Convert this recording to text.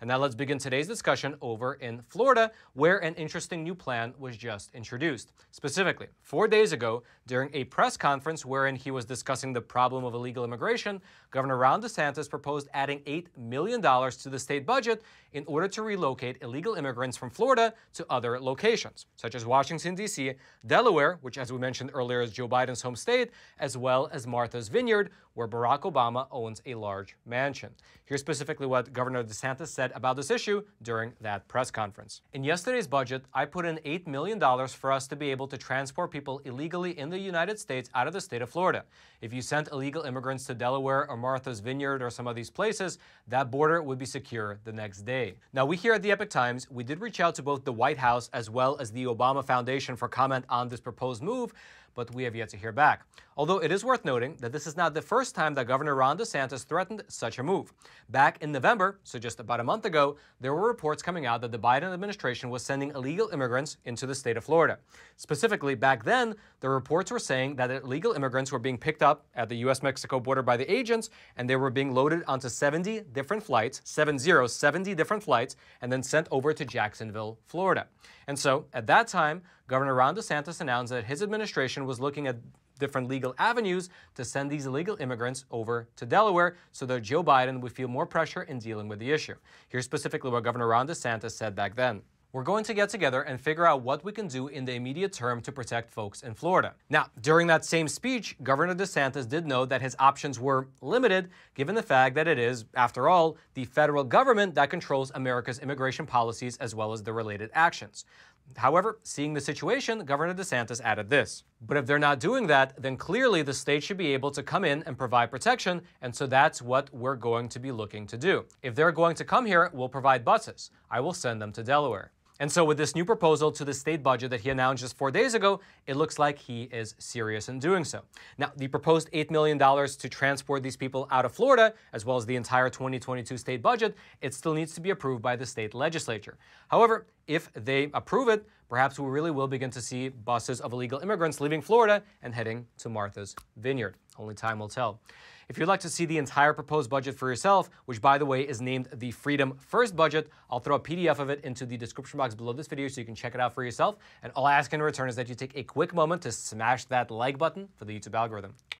And now let's begin today's discussion over in Florida, where an interesting new plan was just introduced. Specifically, four days ago, during a press conference wherein he was discussing the problem of illegal immigration, Governor Ron DeSantis proposed adding $8 million to the state budget in order to relocate illegal immigrants from Florida to other locations, such as Washington, D.C., Delaware, which, as we mentioned earlier, is Joe Biden's home state, as well as Martha's Vineyard, where Barack Obama owns a large mansion. Here's specifically what Governor DeSantis said said about this issue during that press conference. In yesterday's budget, I put in $8 million for us to be able to transport people illegally in the United States out of the state of Florida. If you sent illegal immigrants to Delaware or Martha's Vineyard or some of these places, that border would be secure the next day. Now, we here at the Epic Times, we did reach out to both the White House as well as the Obama Foundation for comment on this proposed move, but we have yet to hear back. Although it is worth noting that this is not the first time that Governor Ron DeSantis threatened such a move. Back in November, so just about a month ago, there were reports coming out that the Biden administration was sending illegal immigrants into the state of Florida. Specifically, back then, the reports were saying that illegal immigrants were being picked up at the U.S. Mexico border by the agents, and they were being loaded onto 70 different flights, 70, 70 different flights, and then sent over to Jacksonville, Florida. And so, at that time, Governor Ron DeSantis announced that his administration was looking at different legal avenues to send these illegal immigrants over to Delaware so that Joe Biden would feel more pressure in dealing with the issue. Here's specifically what Governor Ron DeSantis said back then. We're going to get together and figure out what we can do in the immediate term to protect folks in Florida. Now, during that same speech, Governor DeSantis did note that his options were limited, given the fact that it is, after all, the federal government that controls America's immigration policies as well as the related actions. However, seeing the situation, Governor DeSantis added this. But if they're not doing that, then clearly the state should be able to come in and provide protection, and so that's what we're going to be looking to do. If they're going to come here, we'll provide buses. I will send them to Delaware. And so with this new proposal to the state budget that he announced just four days ago, it looks like he is serious in doing so. Now, the proposed $8 million to transport these people out of Florida, as well as the entire 2022 state budget, it still needs to be approved by the state legislature. However, if they approve it, Perhaps we really will begin to see buses of illegal immigrants leaving Florida and heading to Martha's Vineyard. Only time will tell. If you'd like to see the entire proposed budget for yourself, which by the way is named the Freedom First Budget, I'll throw a PDF of it into the description box below this video so you can check it out for yourself. And all I ask in return is that you take a quick moment to smash that like button for the YouTube algorithm.